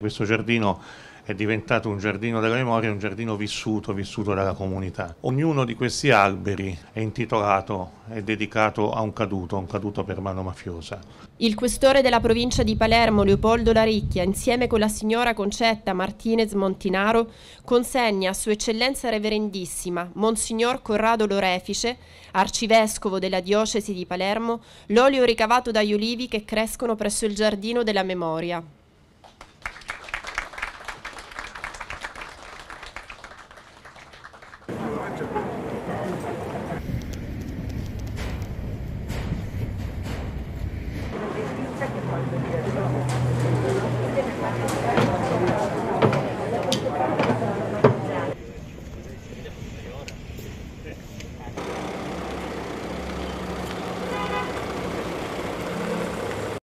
Questo giardino è diventato un giardino della memoria, un giardino vissuto, vissuto dalla comunità. Ognuno di questi alberi è intitolato, è dedicato a un caduto, a un caduto per mano mafiosa. Il questore della provincia di Palermo, Leopoldo Laricchia, insieme con la signora Concetta Martinez Montinaro, consegna a Sua Eccellenza Reverendissima, Monsignor Corrado Lorefice, arcivescovo della diocesi di Palermo, l'olio ricavato dagli ulivi che crescono presso il giardino della memoria.